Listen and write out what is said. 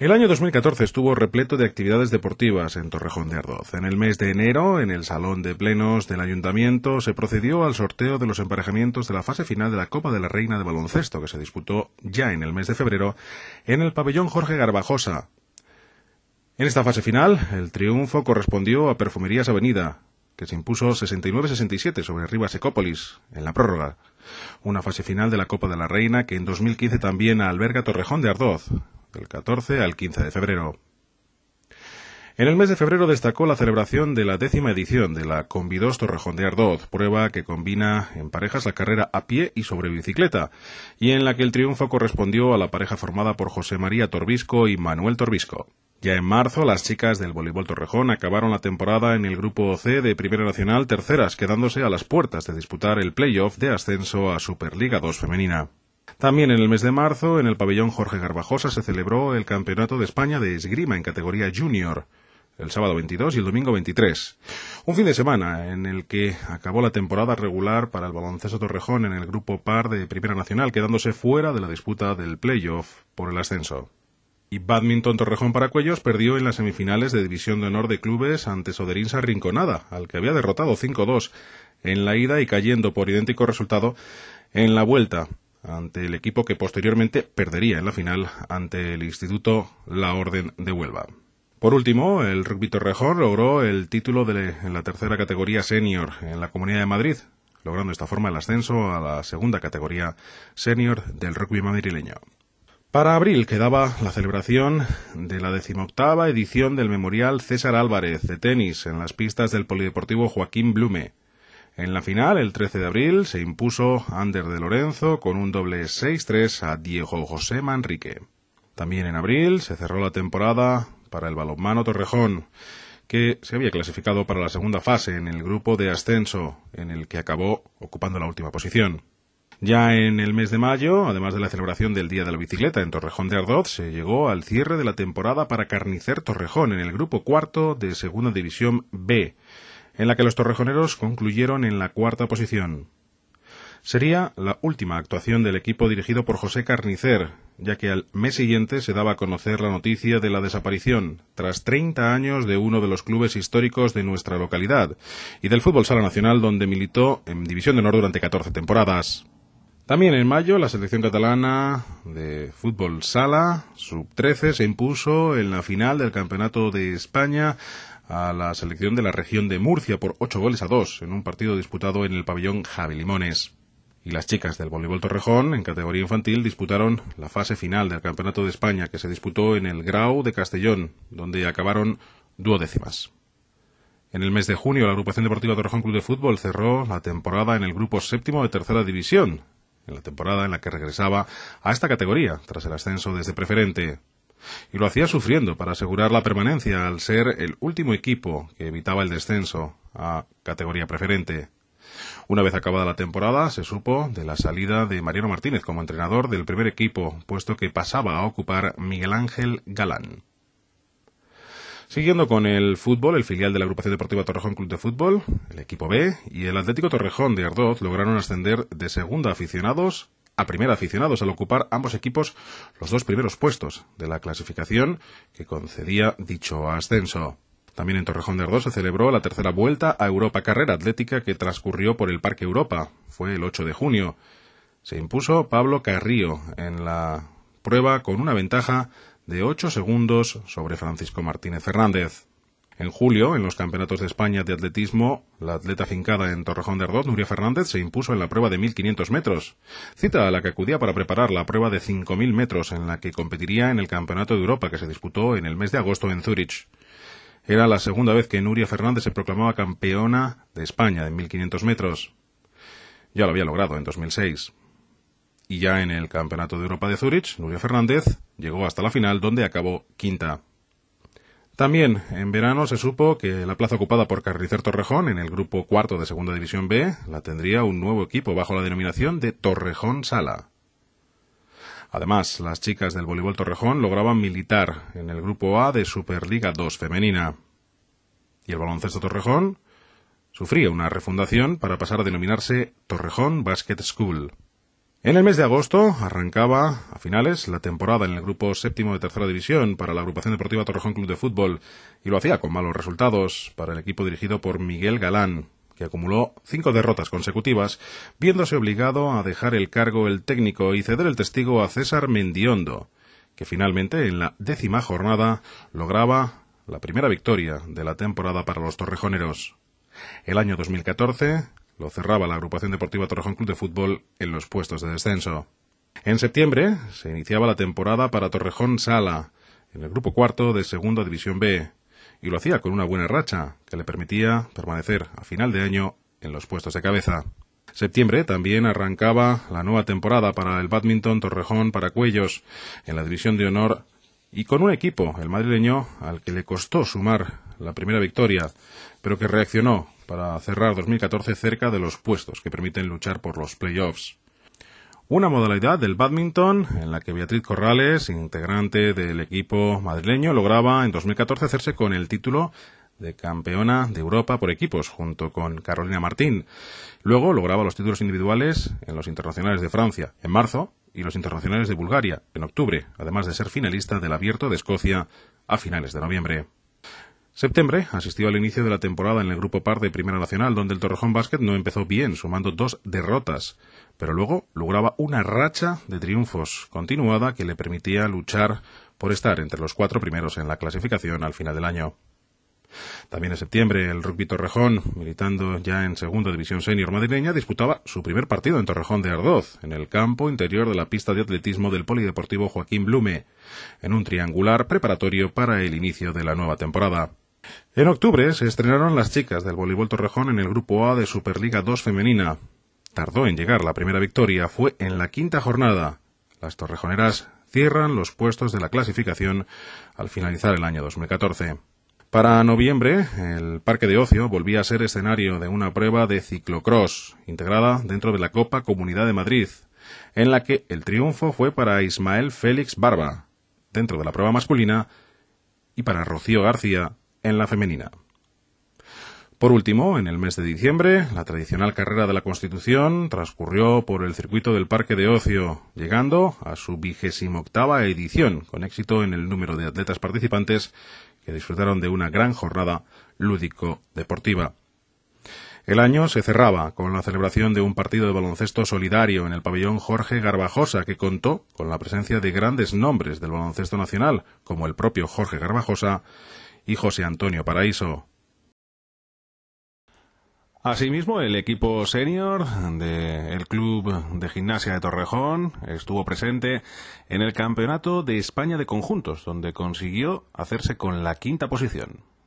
El año 2014 estuvo repleto de actividades deportivas en Torrejón de Ardoz. En el mes de enero, en el Salón de Plenos del Ayuntamiento, se procedió al sorteo de los emparejamientos de la fase final de la Copa de la Reina de Baloncesto, que se disputó ya en el mes de febrero, en el pabellón Jorge Garbajosa. En esta fase final, el triunfo correspondió a Perfumerías Avenida, que se impuso 69-67 sobre Rivas Ecópolis, en la prórroga. Una fase final de la Copa de la Reina que en 2015 también alberga Torrejón de Ardoz, del 14 al 15 de febrero. En el mes de febrero destacó la celebración de la décima edición de la Convidos Torrejón de Ardoz, prueba que combina en parejas la carrera a pie y sobre bicicleta, y en la que el triunfo correspondió a la pareja formada por José María Torbisco y Manuel Torbisco. Ya en marzo, las chicas del voleibol Torrejón acabaron la temporada en el grupo C de Primera Nacional terceras, quedándose a las puertas de disputar el playoff de ascenso a Superliga 2 femenina. También en el mes de marzo, en el pabellón Jorge Garbajosa, se celebró el Campeonato de España de Esgrima en categoría Junior el sábado 22 y el domingo 23. Un fin de semana en el que acabó la temporada regular para el baloncesto Torrejón en el grupo par de Primera Nacional, quedándose fuera de la disputa del playoff por el ascenso. Y Badminton Torrejón Paracuellos perdió en las semifinales de División de Honor de Clubes ante Soderinsa Rinconada, al que había derrotado 5-2 en la ida y cayendo por idéntico resultado en la vuelta ante el equipo que posteriormente perdería en la final ante el Instituto La Orden de Huelva. Por último, el Rugby Torrejón logró el título de, en la tercera categoría senior en la Comunidad de Madrid, logrando de esta forma el ascenso a la segunda categoría senior del rugby madrileño. Para abril quedaba la celebración de la decimoctava edición del Memorial César Álvarez de tenis en las pistas del Polideportivo Joaquín Blume, en la final, el 13 de abril, se impuso Ander de Lorenzo con un doble 6-3 a Diego José Manrique. También en abril se cerró la temporada para el balonmano Torrejón, que se había clasificado para la segunda fase en el grupo de ascenso, en el que acabó ocupando la última posición. Ya en el mes de mayo, además de la celebración del Día de la Bicicleta en Torrejón de Ardoz, se llegó al cierre de la temporada para Carnicer Torrejón en el grupo cuarto de Segunda División B, en la que los torrejoneros concluyeron en la cuarta posición. Sería la última actuación del equipo dirigido por José Carnicer, ya que al mes siguiente se daba a conocer la noticia de la desaparición, tras 30 años, de uno de los clubes históricos de nuestra localidad y del fútbol sala nacional donde militó en División de Honor durante 14 temporadas. También en mayo la selección catalana de fútbol sala sub-13 se impuso en la final del Campeonato de España a la selección de la región de Murcia por 8 goles a 2 en un partido disputado en el pabellón Javi Limones. Y las chicas del voleibol Torrejón, en categoría infantil, disputaron la fase final del Campeonato de España, que se disputó en el Grau de Castellón, donde acabaron duodécimas. En el mes de junio, la agrupación deportiva Torrejón Club de Fútbol cerró la temporada en el grupo séptimo de tercera división, en la temporada en la que regresaba a esta categoría, tras el ascenso desde preferente y lo hacía sufriendo para asegurar la permanencia al ser el último equipo que evitaba el descenso a categoría preferente. Una vez acabada la temporada, se supo de la salida de Mariano Martínez como entrenador del primer equipo, puesto que pasaba a ocupar Miguel Ángel Galán. Siguiendo con el fútbol, el filial de la agrupación deportiva Torrejón Club de Fútbol, el equipo B y el Atlético Torrejón de Ardoz lograron ascender de segunda aficionados a primera aficionados al ocupar ambos equipos los dos primeros puestos de la clasificación que concedía dicho ascenso. También en Torrejón de Ardoz se celebró la tercera vuelta a Europa Carrera Atlética que transcurrió por el Parque Europa. Fue el 8 de junio. Se impuso Pablo Carrillo en la prueba con una ventaja de 8 segundos sobre Francisco Martínez Fernández. En julio, en los Campeonatos de España de Atletismo, la atleta fincada en Torrejón de Ardoz, Nuria Fernández, se impuso en la prueba de 1.500 metros, cita a la que acudía para preparar la prueba de 5.000 metros en la que competiría en el Campeonato de Europa que se disputó en el mes de agosto en Zúrich. Era la segunda vez que Nuria Fernández se proclamaba campeona de España en 1.500 metros. Ya lo había logrado en 2006 y ya en el Campeonato de Europa de Zúrich, Nuria Fernández llegó hasta la final donde acabó quinta. También en verano se supo que la plaza ocupada por Carricer Torrejón en el grupo cuarto de Segunda División B la tendría un nuevo equipo bajo la denominación de Torrejón Sala. Además, las chicas del voleibol Torrejón lograban militar en el grupo A de Superliga 2 femenina. Y el baloncesto Torrejón sufría una refundación para pasar a denominarse Torrejón Basket School. En el mes de agosto arrancaba a finales la temporada en el grupo séptimo de tercera división para la agrupación deportiva Torrejón Club de Fútbol y lo hacía con malos resultados para el equipo dirigido por Miguel Galán, que acumuló cinco derrotas consecutivas, viéndose obligado a dejar el cargo el técnico y ceder el testigo a César Mendiondo, que finalmente en la décima jornada lograba la primera victoria de la temporada para los torrejoneros. El año 2014 lo cerraba la agrupación deportiva Torrejón Club de Fútbol en los puestos de descenso. En septiembre se iniciaba la temporada para Torrejón Sala, en el grupo cuarto de Segunda División B, y lo hacía con una buena racha que le permitía permanecer a final de año en los puestos de cabeza. Septiembre también arrancaba la nueva temporada para el badminton Torrejón para Cuellos, en la división de honor y con un equipo, el madrileño, al que le costó sumar la primera victoria, pero que reaccionó para cerrar 2014 cerca de los puestos que permiten luchar por los playoffs. Una modalidad del badminton en la que Beatriz Corrales, integrante del equipo madrileño, lograba en 2014 hacerse con el título de campeona de Europa por equipos junto con Carolina Martín. Luego lograba los títulos individuales en los internacionales de Francia en marzo y los internacionales de Bulgaria en octubre, además de ser finalista del Abierto de Escocia a finales de noviembre. Septiembre asistió al inicio de la temporada en el Grupo Par de Primera Nacional, donde el Torrejón Básquet no empezó bien, sumando dos derrotas, pero luego lograba una racha de triunfos continuada que le permitía luchar por estar entre los cuatro primeros en la clasificación al final del año. También en septiembre, el rugby Torrejón, militando ya en Segunda División Senior madrileña, disputaba su primer partido en Torrejón de Ardoz, en el campo interior de la pista de atletismo del Polideportivo Joaquín Blume, en un triangular preparatorio para el inicio de la nueva temporada. En octubre se estrenaron las chicas del voleibol Torrejón en el Grupo A de Superliga 2 femenina. Tardó en llegar la primera victoria, fue en la quinta jornada. Las torrejoneras cierran los puestos de la clasificación al finalizar el año 2014. Para noviembre, el Parque de Ocio volvía a ser escenario de una prueba de ciclocross, integrada dentro de la Copa Comunidad de Madrid, en la que el triunfo fue para Ismael Félix Barba, dentro de la prueba masculina, y para Rocío García, en la femenina. Por último, en el mes de diciembre, la tradicional carrera de la Constitución transcurrió por el circuito del Parque de Ocio, llegando a su vigésima octava edición, con éxito en el número de atletas participantes que disfrutaron de una gran jornada lúdico-deportiva. El año se cerraba con la celebración de un partido de baloncesto solidario en el pabellón Jorge Garbajosa, que contó con la presencia de grandes nombres del baloncesto nacional, como el propio Jorge Garbajosa, y José Antonio Paraíso. Asimismo, el equipo senior del Club de Gimnasia de Torrejón estuvo presente en el Campeonato de España de Conjuntos, donde consiguió hacerse con la quinta posición.